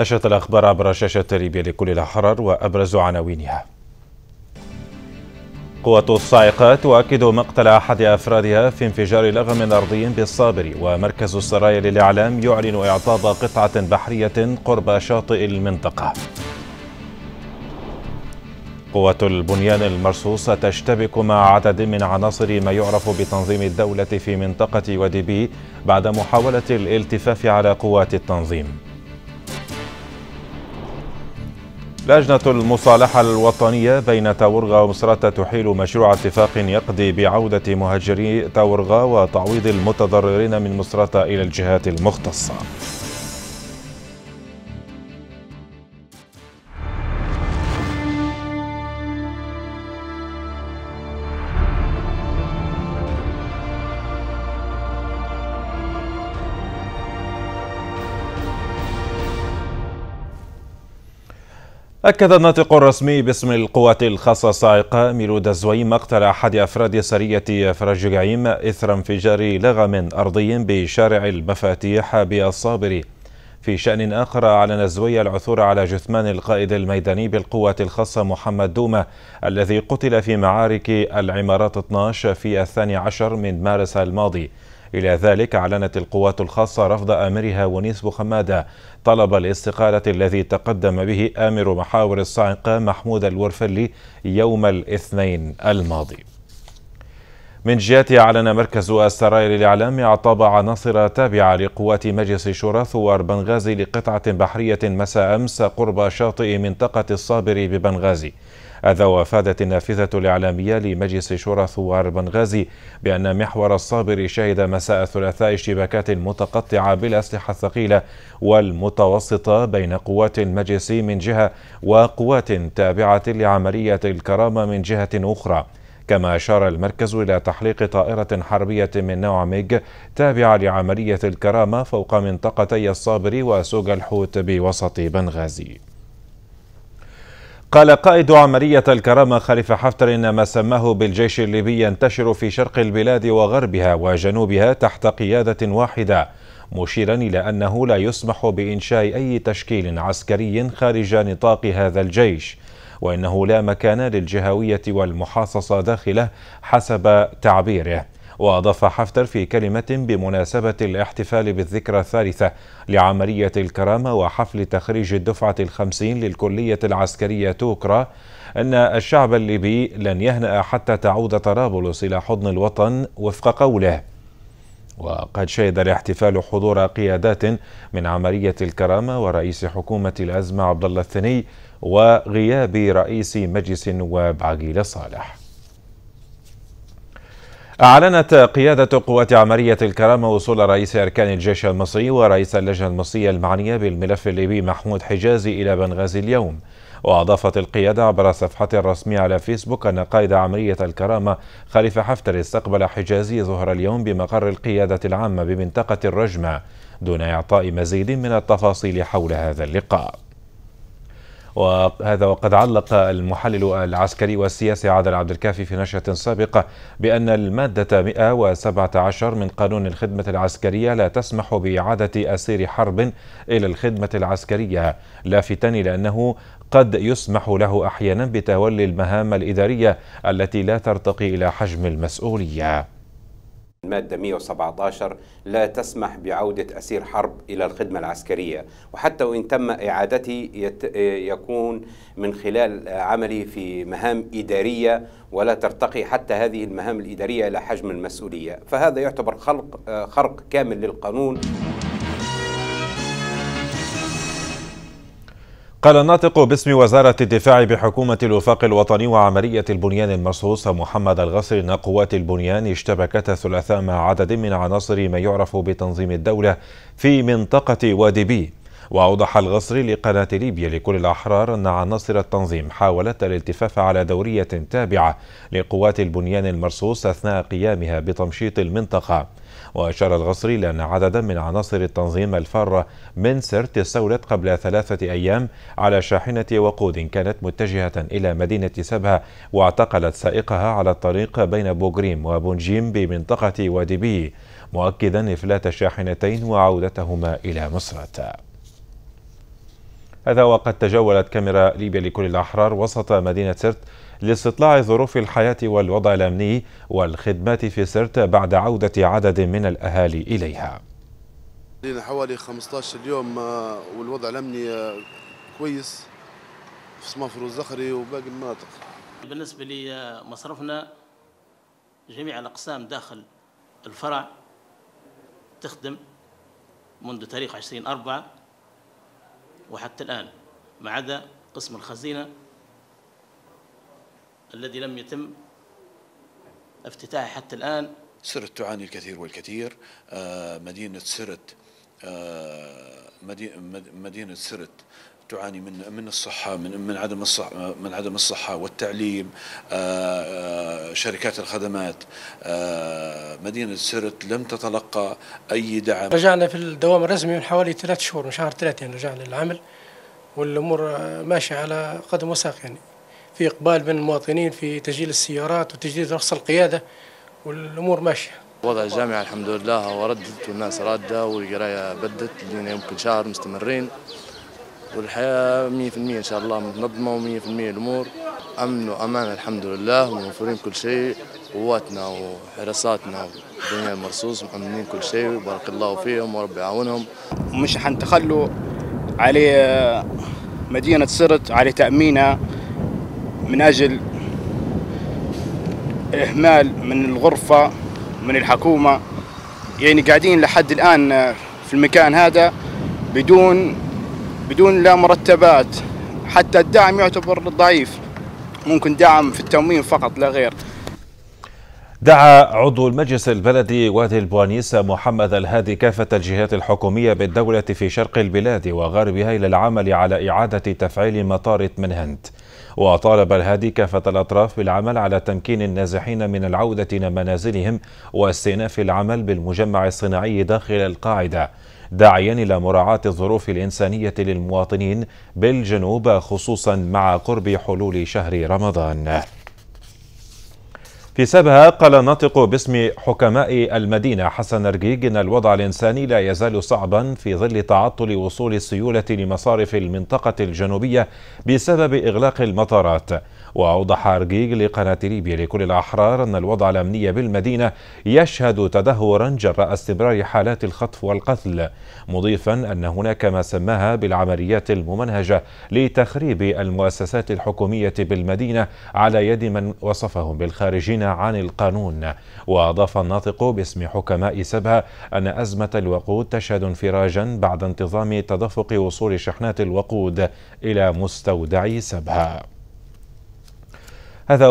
نشرت الأخبار عبر شاشة ليبيا لكل الأحرار وأبرز عناوينها قوة الصاعقة تؤكد مقتل أحد أفرادها في انفجار لغم أرضي بالصابر ومركز السرايا للإعلام يعلن إعطاب قطعة بحرية قرب شاطئ المنطقة قوة البنيان المرصوصة تشتبك مع عدد من عناصر ما يعرف بتنظيم الدولة في منطقة وديبي بعد محاولة الالتفاف على قوات التنظيم لجنة المصالحة الوطنية بين تاورغا ومصراتة تحيل مشروع اتفاق يقضي بعودة مهاجري تاورغا وتعويض المتضررين من مصراتة إلى الجهات المختصة أكد الناطق الرسمي باسم القوات الخاصة ميلود دزوي مقتل أحد أفراد سرية فرج جعيم إثر انفجار لغم أرضي بشارع المفاتيح بالصابر في شأن آخر أعلن زوي العثور على جثمان القائد الميداني بالقوات الخاصة محمد دومة الذي قتل في معارك العمارات 12 في الثاني عشر من مارس الماضي إلى ذلك أعلنت القوات الخاصة رفض آمرها ونيس بوخمادة طلب الاستقالة الذي تقدم به آمر محاور الصاعقة محمود الورفلي يوم الاثنين الماضي من جهته أعلن مركز السرايا للإعلام إعطاب عناصر تابعة لقوات مجلس شورى ثوار بنغازي لقطعة بحرية مساء أمس قرب شاطئ منطقة الصابر ببنغازي هذا وافادت النافذة الإعلامية لمجلس شورى ثوار بنغازي بأن محور الصابر شهد مساء الثلاثاء اشتباكات متقطعة بالأسلحة الثقيلة والمتوسطة بين قوات المجلس من جهة وقوات تابعة لعملية الكرامة من جهة أخرى كما أشار المركز إلى تحليق طائرة حربية من نوع ميج تابعة لعملية الكرامة فوق منطقتي الصابر وسوق الحوت بوسط بنغازي قال قائد عملية الكرامة خليفة حفتر إن ما سماه بالجيش الليبي ينتشر في شرق البلاد وغربها وجنوبها تحت قيادة واحدة مشيرا إلى أنه لا يسمح بإنشاء أي تشكيل عسكري خارج نطاق هذا الجيش وإنه لا مكان للجهوية والمحاصصة داخله حسب تعبيره وأضاف حفتر في كلمة بمناسبة الاحتفال بالذكرى الثالثة لعملية الكرامة وحفل تخريج الدفعة الخمسين للكلية العسكرية توكرا أن الشعب الليبي لن يهنأ حتى تعود طرابلس إلى حضن الوطن وفق قوله وقد شهد الاحتفال حضور قيادات من عملية الكرامة ورئيس حكومة الأزمة عبد الله الثني وغياب رئيس مجلس النواب عقيل صالح أعلنت قيادة قوات عملية الكرامة وصول رئيس أركان الجيش المصري ورئيس اللجنة المصرية المعنية بالملف الليبي محمود حجازي إلى بنغازي اليوم وأضافت القيادة عبر صفحة الرسمية على فيسبوك أن قائد عملية الكرامة خليفة حفتر استقبل حجازي ظهر اليوم بمقر القيادة العامة بمنطقة الرجمة دون إعطاء مزيد من التفاصيل حول هذا اللقاء وهذا وقد علق المحلل العسكري والسياسي عادل عبد الكافي في نشرة سابقة بأن المادة 117 من قانون الخدمة العسكرية لا تسمح بإعادة أسير حرب إلى الخدمة العسكرية لافتا إلى أنه قد يسمح له أحيانا بتولي المهام الإدارية التي لا ترتقي إلى حجم المسؤولية المادة 117 لا تسمح بعودة أسير حرب إلى الخدمة العسكرية وحتى وإن تم إعادته يكون من خلال عمله في مهام إدارية ولا ترتقي حتى هذه المهام الإدارية إلى حجم المسؤولية فهذا يعتبر خلق خرق كامل للقانون قال الناطق باسم وزارة الدفاع بحكومة الوفاق الوطني وعملية البنيان المرصوص محمد الغصري أن قوات البنيان اشتبكت ثلاثاء مع عدد من عناصر ما يعرف بتنظيم الدولة في منطقة وادي بي وأوضح الغصري لقناة ليبيا لكل الأحرار أن عناصر التنظيم حاولت الالتفاف على دورية تابعة لقوات البنيان المرصوص أثناء قيامها بتمشيط المنطقة وأشار الغصري لأن عددا من عناصر التنظيم الفارة من سرت استولت قبل ثلاثة أيام على شاحنة وقود كانت متجهة إلى مدينة سبها واعتقلت سائقها على الطريق بين بوغريم وبونجيم بمنطقة وادي بي مؤكدا إفلات الشاحنتين وعودتهما إلى مصرات هذا وقد تجولت كاميرا ليبيا لكل الأحرار وسط مدينة سرت لاستطلاع ظروف الحياة والوضع الأمني والخدمات في سرت بعد عودة عدد من الأهالي إليها لنا حوالي 15 اليوم آه، والوضع الأمني آه، كويس في سمافر الزخري وباقي المناطق بالنسبة لمصرفنا آه، جميع الأقسام داخل الفرع تخدم منذ تاريخ 20 أربعة وحتى الآن ما عدا قسم الخزينة الذي لم يتم افتتاحه حتى الآن سرت تعاني الكثير والكثير آه، مدينة سرت آه، مدينة سرت تعاني من من الصحه من من عدم الصحه من عدم الصحه والتعليم آه، آه، شركات الخدمات آه، مدينه سرت لم تتلقى اي دعم رجعنا في الدوام الرسمي من حوالي ثلاث شهور من شهر ثلاثة يعني رجعنا للعمل والامور ماشيه على قدم وساق يعني في اقبال من المواطنين في تسجيل السيارات وتجديد رخص القياده والامور ماشيه وضع الجامعة الحمد لله وردت والناس رادة والقراية بدت لنا يمكن شهر مستمرين والحياة 100% إن شاء الله منظمة و100% الأمور أمن وأمان الحمد لله وموفرين كل شيء قواتنا وحراساتنا والدنيا المرصوص مأمنين كل شيء وبارك الله فيهم وربي يعاونهم مش حنتخلوا على آه، مدينة سرت على تأمينها من أجل إهمال من الغرفة من الحكومة يعني قاعدين لحد الآن آه، في المكان هذا بدون بدون لا مرتبات حتى الدعم يعتبر ضعيف ممكن دعم في التموين فقط لا غير دعا عضو المجلس البلدي وادي البوانيسة محمد الهادي كافة الجهات الحكومية بالدولة في شرق البلاد وغربها إلى العمل على إعادة تفعيل مطار من هند وطالب الهادي كافة الأطراف بالعمل على تمكين النازحين من العودة إلى منازلهم واستئناف العمل بالمجمع الصناعي داخل القاعدة داعيا إلى مراعاة الظروف الإنسانية للمواطنين بالجنوب خصوصا مع قرب حلول شهر رمضان في سبها قال ناطق باسم حكماء المدينة حسن رقيق إن الوضع الإنساني لا يزال صعبا في ظل تعطل وصول السيولة لمصارف المنطقة الجنوبية بسبب إغلاق المطارات وأوضح أرجيج لقناة ليبيا لكل الأحرار أن الوضع الأمني بالمدينة يشهد تدهورا جراء استمرار حالات الخطف والقتل مضيفا أن هناك ما سماها بالعمليات الممنهجة لتخريب المؤسسات الحكومية بالمدينة على يد من وصفهم بالخارجين عن القانون وأضاف الناطق باسم حكماء سبها أن أزمة الوقود تشهد انفراجا بعد انتظام تدفق وصول شحنات الوقود إلى مستودع سبها هذا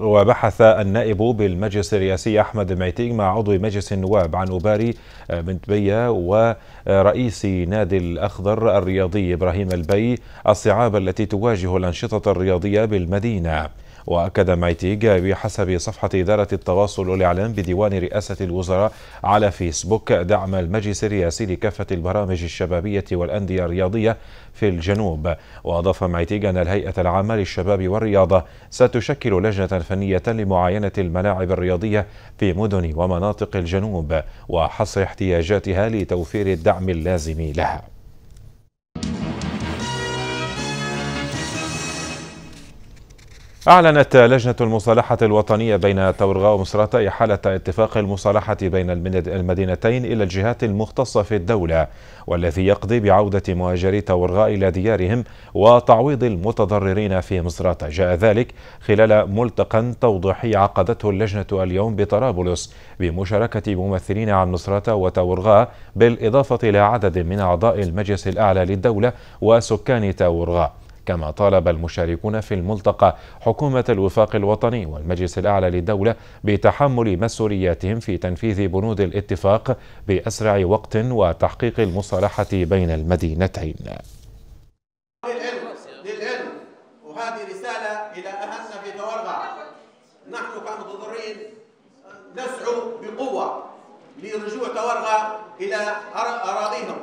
وبحث النائب بالمجلس الرئاسي أحمد معتيق مع عضو مجلس النواب عن أباري آه، بنت بيا ورئيس نادي الأخضر الرياضي إبراهيم البي الصعاب التي تواجه الأنشطة الرياضية بالمدينة وأكد مايتيغ بحسب صفحة إدارة التواصل والإعلام بديوان رئاسة الوزراء على فيسبوك دعم المجلس الرئاسي لكافة البرامج الشبابية والأندية الرياضية في الجنوب وأضاف مايتيغ أن الهيئة العامة للشباب والرياضة ستشكل لجنة فنية لمعاينة الملاعب الرياضية في مدن ومناطق الجنوب وحصر احتياجاتها لتوفير الدعم اللازم لها أعلنت لجنة المصالحة الوطنية بين تورغا ومصراتة إحالة اتفاق المصالحة بين المدينتين إلى الجهات المختصة في الدولة والذي يقضي بعودة مهاجري تورغا إلى ديارهم وتعويض المتضررين في مصراتة جاء ذلك خلال ملتقى توضيحي عقدته اللجنة اليوم بطرابلس بمشاركة ممثلين عن مصراتة وتورغا بالإضافة إلى عدد من أعضاء المجلس الأعلى للدولة وسكان تورغا كما طالب المشاركون في الملتقى حكومة الوفاق الوطني والمجلس الأعلى للدولة بتحمل مسؤولياتهم في تنفيذ بنود الاتفاق بأسرع وقت وتحقيق المصالحة بين المدينتين للعلم للعلم وهذه رسالة إلى أهلنا في نحن كمتضررين بقوة لرجوع تورغا إلى أراضيهم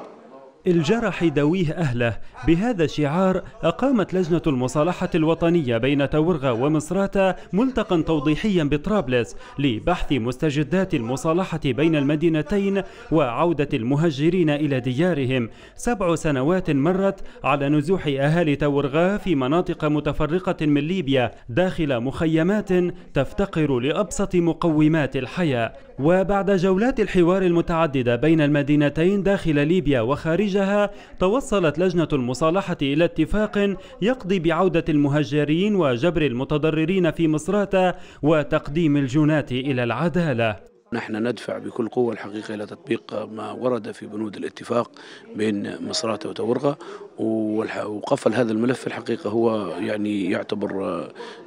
الجرح دويه أهله بهذا الشعار أقامت لجنة المصالحة الوطنية بين تورغا ومصراتة ملتقا توضيحيا بطرابلس لبحث مستجدات المصالحة بين المدينتين وعودة المهجرين إلى ديارهم سبع سنوات مرت على نزوح أهالي تورغا في مناطق متفرقة من ليبيا داخل مخيمات تفتقر لأبسط مقومات الحياة وبعد جولات الحوار المتعددة بين المدينتين داخل ليبيا وخارج نتائجها توصلت لجنة المصالحة إلى اتفاق يقضي بعودة المهجرين وجبر المتضررين في مصراتة وتقديم الجنات إلى العدالة نحن ندفع بكل قوة الحقيقة إلى تطبيق ما ورد في بنود الاتفاق بين مصراتة وتورقة وقفل هذا الملف الحقيقة هو يعني يعتبر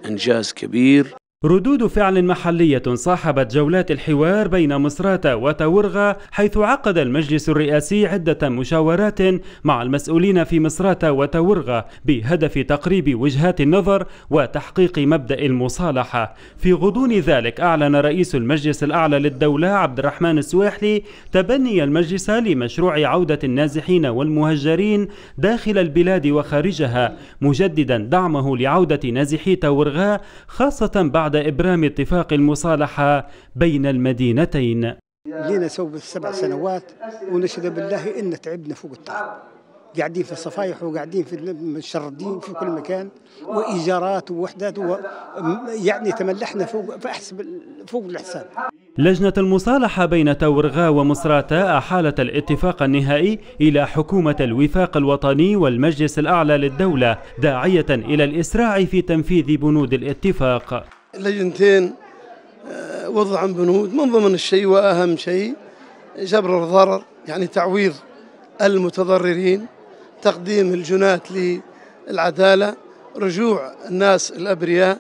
إنجاز كبير ردود فعل محلية صاحبت جولات الحوار بين مصراتة وتورغة حيث عقد المجلس الرئاسي عدة مشاورات مع المسؤولين في مصراتة وتورغة بهدف تقريب وجهات النظر وتحقيق مبدأ المصالحة في غضون ذلك أعلن رئيس المجلس الأعلى للدولة عبد الرحمن السواحلي تبني المجلس لمشروع عودة النازحين والمهجرين داخل البلاد وخارجها مجددا دعمه لعودة نازحي تورغة خاصة بعد بعد إبرام اتفاق المصالحة بين المدينتين جينا سوف سبع سنوات ونشهد بالله إن تعبنا فوق التعب قاعدين في الصفايح وقاعدين في المشردين في كل مكان وإيجارات ووحدات و... يعني تملحنا فوق فأحسب فوق الحساب لجنة المصالحة بين تورغا ومصراتا أحالت الاتفاق النهائي إلى حكومة الوفاق الوطني والمجلس الأعلى للدولة داعية إلى الإسراع في تنفيذ بنود الاتفاق لجنتين آه، وضعا بنود من ضمن الشيء وأهم شيء جبر الضرر يعني تعويض المتضررين تقديم الجنات للعدالة رجوع الناس الأبرياء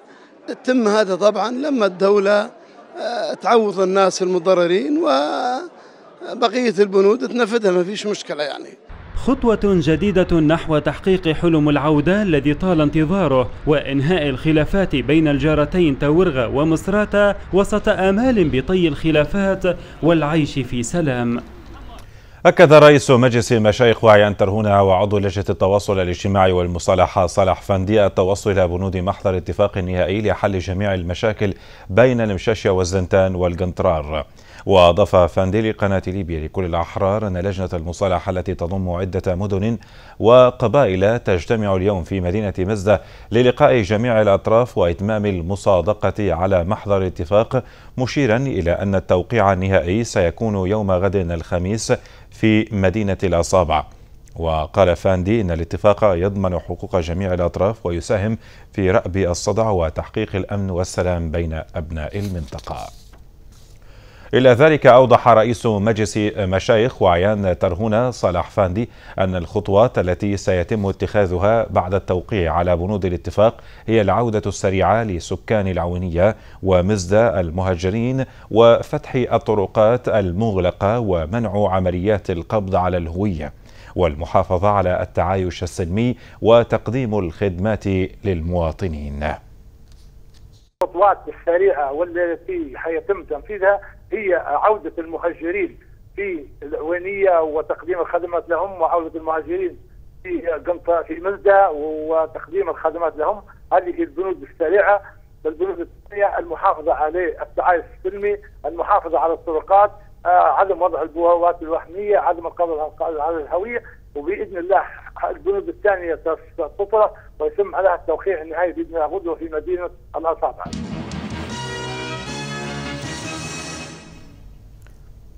تم هذا طبعا لما الدولة آه، تعوض الناس المضررين وبقية البنود تنفذها ما فيش مشكلة يعني خطوة جديدة نحو تحقيق حلم العودة الذي طال انتظاره وإنهاء الخلافات بين الجارتين تورغة ومصراتة وسط آمال بطي الخلافات والعيش في سلام أكد رئيس مجلس المشايخ وعيان ترهونة وعضو لجنة التواصل الاجتماعي والمصالحة صالح فندي التوصل إلى بنود محضر اتفاق نهائي لحل جميع المشاكل بين المشاشية والزنتان والقنطرار وأضاف فانديلي قناة ليبيا لكل الأحرار أن لجنة المصالحة التي تضم عدة مدن وقبائل تجتمع اليوم في مدينة مزدة للقاء جميع الأطراف وإتمام المصادقة على محضر اتفاق مشيرا إلى أن التوقيع النهائي سيكون يوم غد الخميس في مدينة الأصابع وقال فاندي إن الاتفاق يضمن حقوق جميع الأطراف ويساهم في رأب الصدع وتحقيق الأمن والسلام بين أبناء المنطقة إلى ذلك أوضح رئيس مجلس مشايخ وعيان ترهونة صلاح فاندي أن الخطوات التي سيتم اتخاذها بعد التوقيع على بنود الاتفاق هي العودة السريعة لسكان العونية ومزدة المهجرين وفتح الطرقات المغلقة ومنع عمليات القبض على الهوية والمحافظة على التعايش السلمي وتقديم الخدمات للمواطنين الخطوات السريعه والتي سيتم تنفيذها هي عوده المهجرين في العوينيه وتقديم الخدمات لهم وعوده المهاجرين في قنطه في ملدة وتقديم الخدمات لهم هذه البنود السريعه البنود الثانيه المحافظه على التعايش السلمي المحافظه على الطرقات آه، عدم وضع البوابات الوهميه عدم القبض على الهويه وباذن الله الجنود الثانيه تطرى ويتم عليها التوقيع النهائي باذن الله غدوه في مدينه الاصابع.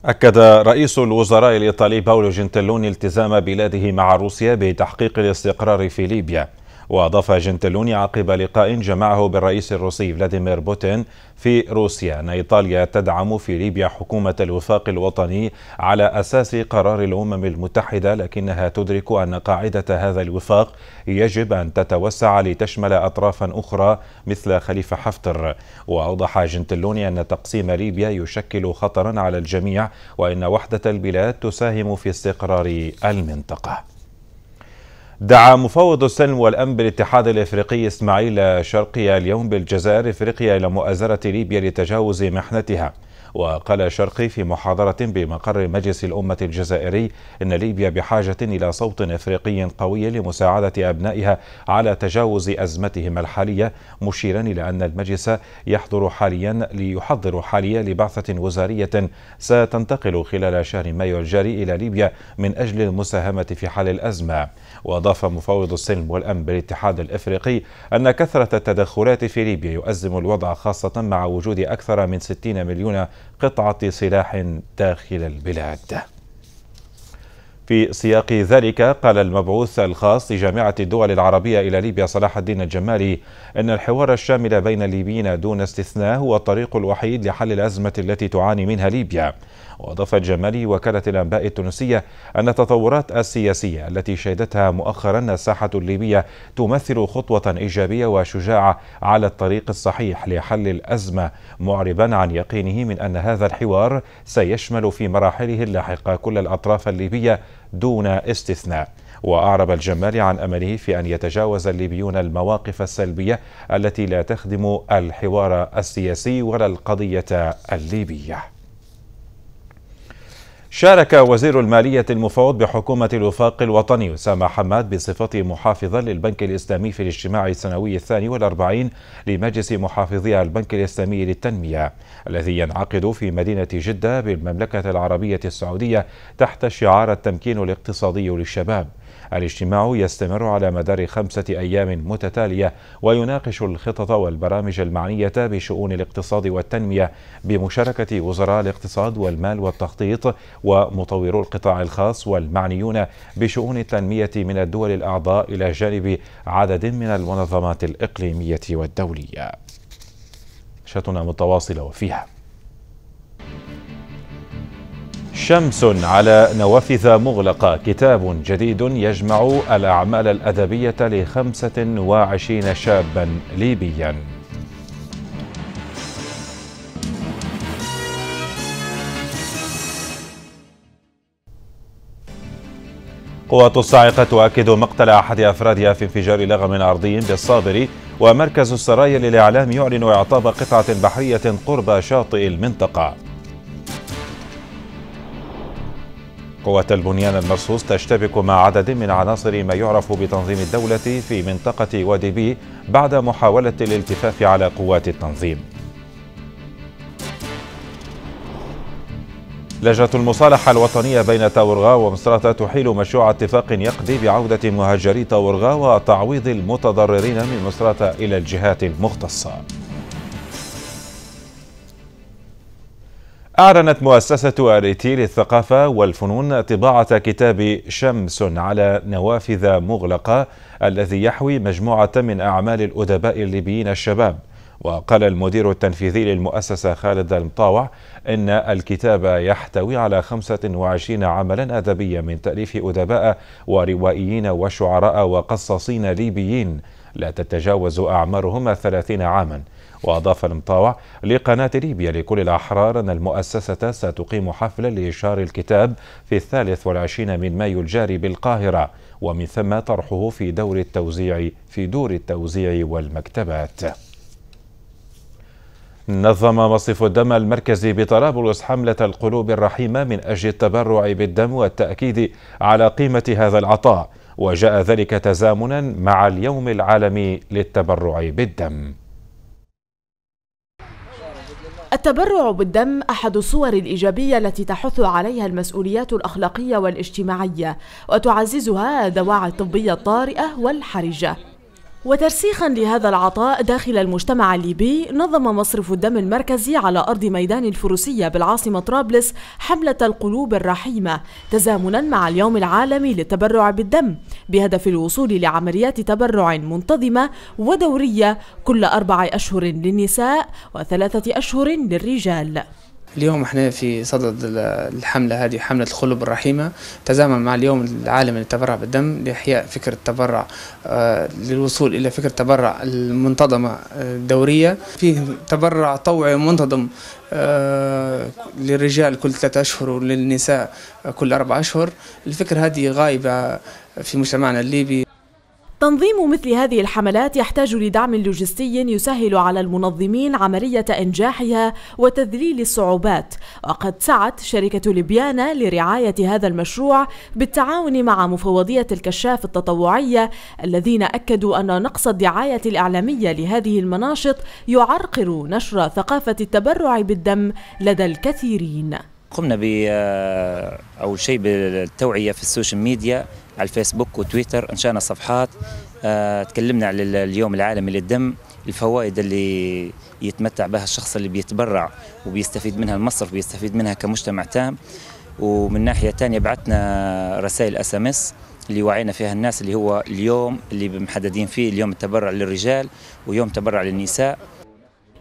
أكد رئيس الوزراء الإيطالي باولو جنتلوني التزام بلاده مع روسيا بتحقيق الاستقرار في ليبيا وأضاف جنتلوني عقب لقاء جمعه بالرئيس الروسي فلاديمير بوتين في روسيا أن إيطاليا تدعم في ليبيا حكومة الوفاق الوطني على أساس قرار الأمم المتحدة لكنها تدرك أن قاعدة هذا الوفاق يجب أن تتوسع لتشمل أطرافا أخرى مثل خليفة حفتر وأوضح جنتلوني أن تقسيم ليبيا يشكل خطرا على الجميع وإن وحدة البلاد تساهم في استقرار المنطقة دعا مفوض السلم والأمن بالاتحاد الإفريقي إسماعيل شرقي اليوم بالجزائر إفريقيا إلى مؤازرة ليبيا لتجاوز محنتها وقال شرقي في محاضرة بمقر مجلس الأمة الجزائري إن ليبيا بحاجة إلى صوت إفريقي قوي لمساعدة أبنائها على تجاوز أزمتهم الحالية مشيرا إلى أن المجلس يحضر حاليا ليحضر حاليا لبعثة وزارية ستنتقل خلال شهر مايو الجاري إلى ليبيا من أجل المساهمة في حل الأزمة وأضاف مفوض السلم والأمن بالاتحاد الإفريقي أن كثرة التدخلات في ليبيا يؤزم الوضع خاصة مع وجود أكثر من 60 مليون قطعة سلاح داخل البلاد في سياق ذلك قال المبعوث الخاص لجامعة الدول العربية إلى ليبيا صلاح الدين الجمالي أن الحوار الشامل بين الليبيين دون استثناء هو الطريق الوحيد لحل الأزمة التي تعاني منها ليبيا وأضاف الجمالي وكالة الأنباء التونسية أن التطورات السياسية التي شهدتها مؤخرا الساحة الليبية تمثل خطوة إيجابية وشجاعة على الطريق الصحيح لحل الأزمة معربا عن يقينه من أن هذا الحوار سيشمل في مراحله اللاحقة كل الأطراف الليبية دون استثناء وأعرب الجمال عن أمله في أن يتجاوز الليبيون المواقف السلبية التي لا تخدم الحوار السياسي ولا القضية الليبية شارك وزير المالية المفوض بحكومة الوفاق الوطني أسامة حماد بصفته محافظا للبنك الإسلامي في الاجتماع السنوي الثاني والأربعين لمجلس محافظي البنك الإسلامي للتنمية الذي ينعقد في مدينة جدة بالمملكة العربية السعودية تحت شعار التمكين الاقتصادي للشباب الاجتماع يستمر على مدار خمسة أيام متتالية ويناقش الخطط والبرامج المعنية بشؤون الاقتصاد والتنمية بمشاركة وزراء الاقتصاد والمال والتخطيط ومطورو القطاع الخاص والمعنيون بشؤون التنمية من الدول الأعضاء إلى جانب عدد من المنظمات الإقليمية والدولية. شتنا متواصلة وفيها شمس على نوافذ مغلقة كتاب جديد يجمع الأعمال الأدبية لخمسة وعشرين شابا ليبيا قوات الصاعقة تؤكد مقتل أحد أفرادها في انفجار لغم أرضي بالصابر ومركز السرايا للإعلام يعلن إعطاب قطعة بحرية قرب شاطئ المنطقة قوات البنيان المرصوص تشتبك مع عدد من عناصر ما يعرف بتنظيم الدولة في منطقة وادي بي بعد محاولة الالتفاف على قوات التنظيم لجنة المصالحة الوطنية بين تاورغا ومصراتة تحيل مشروع اتفاق يقضي بعودة مهاجري تاورغا وتعويض المتضررين من مصراتة إلى الجهات المختصة أعلنت مؤسسة أريتي للثقافة والفنون طباعة كتاب شمس على نوافذ مغلقة الذي يحوي مجموعة من أعمال الأدباء الليبيين الشباب وقال المدير التنفيذي للمؤسسة خالد المطاوع إن الكتاب يحتوي على 25 عملا أدبيا من تأليف أدباء وروائيين وشعراء وقصاصين ليبيين لا تتجاوز أعمارهما ثلاثين عاما وأضاف المطاوع لقناة ليبيا لكل الأحرار أن المؤسسة ستقيم حفلا لإشهار الكتاب في الثالث والعشرين من مايو الجاري بالقاهرة ومن ثم طرحه في دور التوزيع في دور التوزيع والمكتبات نظم مصرف الدم المركزي بطرابلس حملة القلوب الرحيمة من أجل التبرع بالدم والتأكيد على قيمة هذا العطاء وجاء ذلك تزامنا مع اليوم العالمي للتبرع بالدم التبرع بالدم أحد الصور الإيجابية التي تحث عليها المسؤوليات الأخلاقية والاجتماعية وتعززها دواعي الطبية الطارئة والحرجة وترسيخا لهذا العطاء داخل المجتمع الليبي نظم مصرف الدم المركزي على أرض ميدان الفروسية بالعاصمة طرابلس حملة القلوب الرحيمة تزامنا مع اليوم العالمي للتبرع بالدم بهدف الوصول لعمليات تبرع منتظمة ودورية كل أربع أشهر للنساء وثلاثة أشهر للرجال اليوم احنا في صدد الحملة هذه حملة الخلوب الرحيمة تزامن مع اليوم العالمي للتبرع بالدم لإحياء فكرة التبرع آه للوصول إلى فكرة التبرع المنتظمة آه، الدورية فيه تبرع طوعي منتظم آه للرجال كل ثلاثة أشهر وللنساء كل أربعة أشهر الفكرة هذه غايبة في مجتمعنا الليبي تنظيم مثل هذه الحملات يحتاج لدعم لوجستي يسهل على المنظمين عملية إنجاحها وتذليل الصعوبات وقد سعت شركة ليبيانا لرعاية هذا المشروع بالتعاون مع مفوضية الكشاف التطوعية الذين أكدوا أن نقص الدعاية الإعلامية لهذه المناشط يعرقل نشر ثقافة التبرع بالدم لدى الكثيرين قمنا ب أول شيء بالتوعية في السوشيال ميديا على الفيسبوك وتويتر انشانا صفحات آه، تكلمنا على اليوم العالمي للدم الفوائد اللي يتمتع بها الشخص اللي بيتبرع وبيستفيد منها المصرف بيستفيد منها كمجتمع تام ومن ناحيه ثانيه بعتنا رسائل اس ام اس اللي وعينا فيها الناس اللي هو اليوم اللي محددين فيه اليوم التبرع للرجال ويوم تبرع للنساء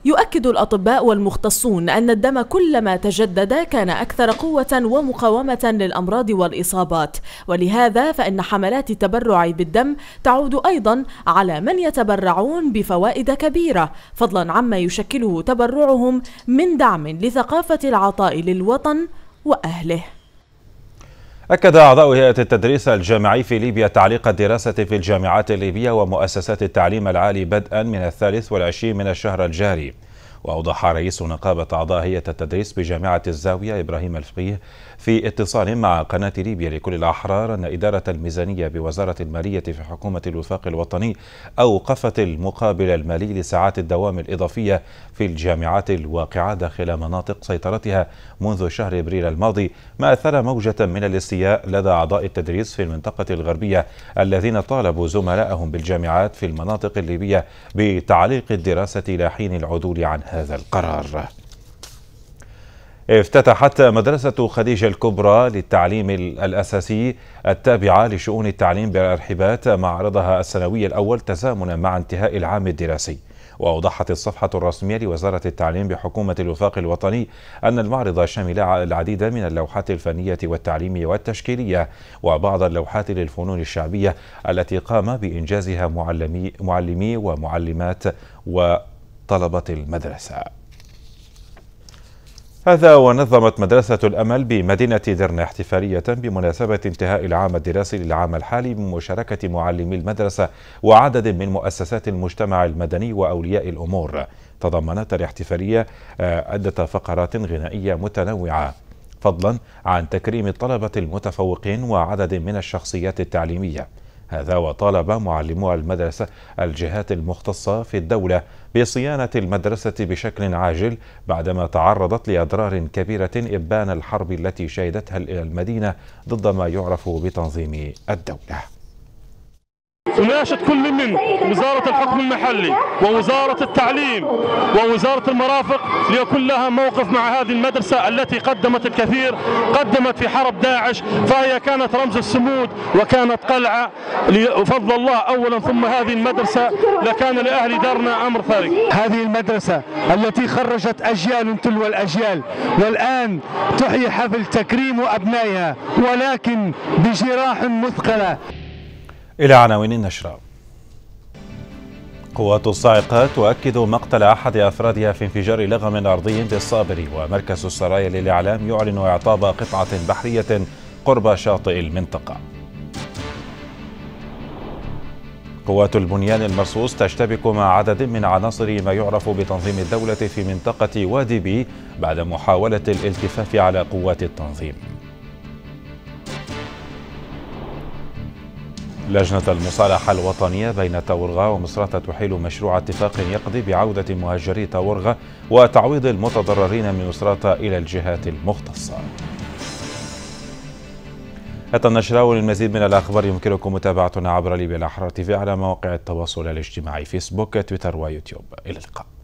يؤكد الأطباء والمختصون أن الدم كلما تجدد كان أكثر قوة ومقاومة للأمراض والإصابات ولهذا فإن حملات التبرع بالدم تعود أيضا على من يتبرعون بفوائد كبيرة فضلا عما يشكله تبرعهم من دعم لثقافة العطاء للوطن وأهله أكد أعضاء هيئة التدريس الجامعي في ليبيا تعليق الدراسة في الجامعات الليبية ومؤسسات التعليم العالي بدءا من الثالث والعشرين من الشهر الجاري وأوضح رئيس نقابة أعضاء هيئة التدريس بجامعة الزاوية إبراهيم الفقيه في اتصال مع قناة ليبيا لكل الأحرار أن إدارة الميزانية بوزارة المالية في حكومة الوفاق الوطني أوقفت المقابل المالي لساعات الدوام الإضافية في الجامعات الواقعة داخل مناطق سيطرتها منذ شهر أبريل الماضي ما أثر موجة من الاستياء لدى أعضاء التدريس في المنطقة الغربية الذين طالبوا زملائهم بالجامعات في المناطق الليبية بتعليق الدراسة إلى حين العدول عن هذا القرار افتتحت مدرسة خديجة الكبرى للتعليم الأساسي التابعة لشؤون التعليم بالأرحبات معرضها السنوي الأول تزامنا مع انتهاء العام الدراسي وأوضحت الصفحة الرسمية لوزارة التعليم بحكومة الوفاق الوطني أن المعرض شمل العديد من اللوحات الفنية والتعليمية والتشكيلية وبعض اللوحات للفنون الشعبية التي قام بإنجازها معلمي, معلمي ومعلمات وطلبة المدرسة هذا ونظمت مدرسة الأمل بمدينة درنا احتفالية بمناسبة انتهاء العام الدراسي للعام الحالي بمشاركة معلمي المدرسة وعدد من مؤسسات المجتمع المدني وأولياء الأمور تضمنت الاحتفالية آه، عدة فقرات غنائية متنوعة فضلا عن تكريم الطلبة المتفوقين وعدد من الشخصيات التعليمية هذا وطالب معلمو المدرسة الجهات المختصة في الدولة بصيانة المدرسة بشكل عاجل بعدما تعرضت لأضرار كبيرة إبان الحرب التي شهدتها المدينة ضد ما يعرف بتنظيم الدولة وناشد كل من وزارة الحكم المحلي ووزارة التعليم ووزارة المرافق ليكون لها موقف مع هذه المدرسة التي قدمت الكثير قدمت في حرب داعش فهي كانت رمز السمود وكانت قلعة فضل الله أولا ثم هذه المدرسة لكان لأهل دارنا أمر ثري هذه المدرسة التي خرجت أجيال تلو الأجيال والآن تحيي حفل تكريم أبنائها ولكن بجراح مثقلة إلى عناوين النشرة قوات الصاعقة تؤكد مقتل أحد أفرادها في انفجار لغم أرضي بالصابري ومركز السرايا للإعلام يعلن إعطاب قطعة بحرية قرب شاطئ المنطقة قوات البنيان المرصوص تشتبك مع عدد من عناصر ما يعرف بتنظيم الدولة في منطقة وادي بي بعد محاولة الالتفاف على قوات التنظيم لجنة المصالحة الوطنية بين تاورغا ومصراتة تحيل مشروع اتفاق يقضي بعودة مهاجري تاورغا وتعويض المتضررين من مصراتة إلى الجهات المختصة هذا النشرة للمزيد من الأخبار يمكنكم متابعتنا عبر ليبيا الأحرار تيفي على مواقع التواصل الاجتماعي فيسبوك تويتر ويوتيوب إلى اللقاء